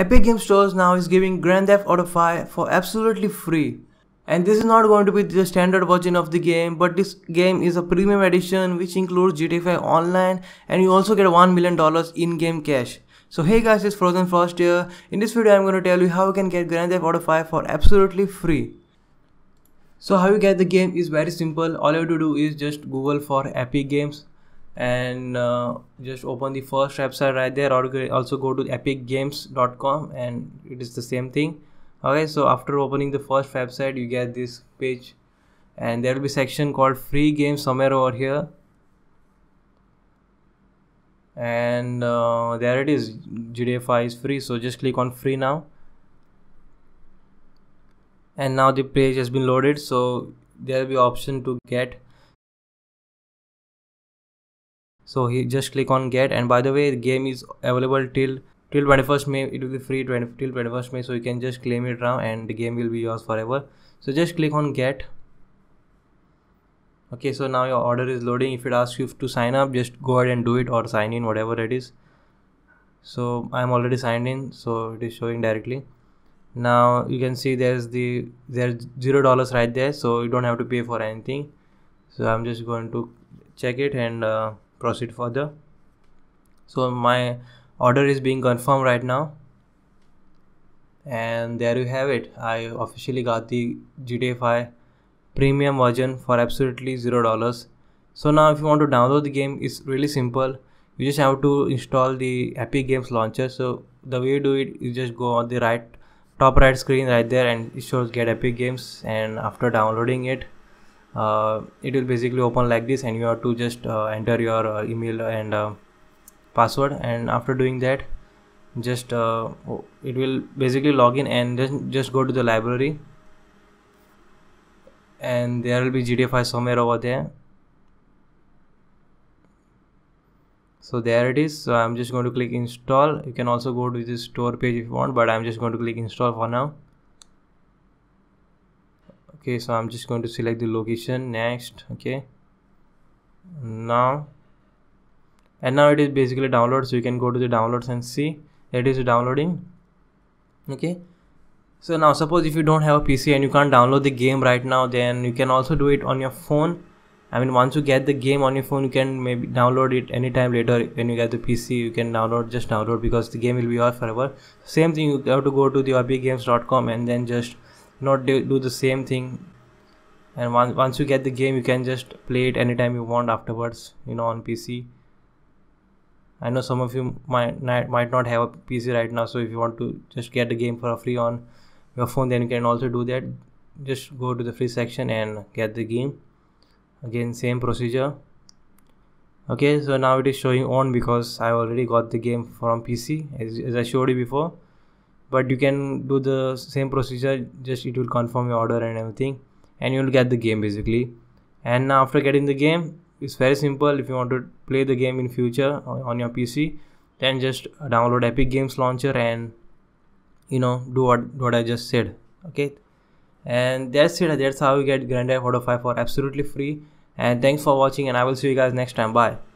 Epic Game Stores now is giving Grand Theft Auto 5 for absolutely free. And this is not going to be the standard version of the game, but this game is a premium edition which includes GTA 5 online and you also get $1 million in-game cash. So hey guys, it's Frozen Frost here. In this video, I'm going to tell you how you can get Grand Theft Auto 5 for absolutely free. So how you get the game is very simple. All you have to do is just Google for Epic Games and uh, just open the first website right there or also go to epicgames.com and it is the same thing okay so after opening the first website you get this page and there will be section called free games somewhere over here and uh, there it is GDFI is free so just click on free now and now the page has been loaded so there will be option to get so he just click on get and by the way the game is available till till 21st May it will be free 20, till 21st May so you can just claim it now and the game will be yours forever so just click on get okay so now your order is loading if it asks you to sign up just go ahead and do it or sign in whatever it is so I'm already signed in so it is showing directly now you can see there's the there's zero dollars right there so you don't have to pay for anything so I'm just going to check it and uh, proceed further so my order is being confirmed right now and there you have it i officially got the gtfi premium version for absolutely zero dollars so now if you want to download the game it's really simple you just have to install the epic games launcher so the way you do it you just go on the right top right screen right there and it shows get epic games and after downloading it uh, it will basically open like this and you have to just uh, enter your uh, email and password and after doing that just uh, it will basically log in and then just go to the library and there will be GDFI somewhere over there so there it is so i'm just going to click install you can also go to this store page if you want but i'm just going to click install for now okay so i'm just going to select the location next okay now and now it is basically download so you can go to the downloads and see it is downloading okay so now suppose if you don't have a pc and you can't download the game right now then you can also do it on your phone i mean once you get the game on your phone you can maybe download it anytime later when you get the pc you can download just download because the game will be yours forever same thing you have to go to the obgames.com and then just not do, do the same thing and once once you get the game you can just play it anytime you want afterwards you know on pc i know some of you might might not have a pc right now so if you want to just get the game for free on your phone then you can also do that just go to the free section and get the game again same procedure okay so now it is showing on because i already got the game from pc as, as i showed you before but you can do the same procedure just it will confirm your order and everything and you'll get the game basically and after getting the game it's very simple if you want to play the game in future on your pc then just download epic games launcher and you know do what what i just said okay and that's it that's how you get grand theft auto 5 for absolutely free and thanks for watching and i will see you guys next time bye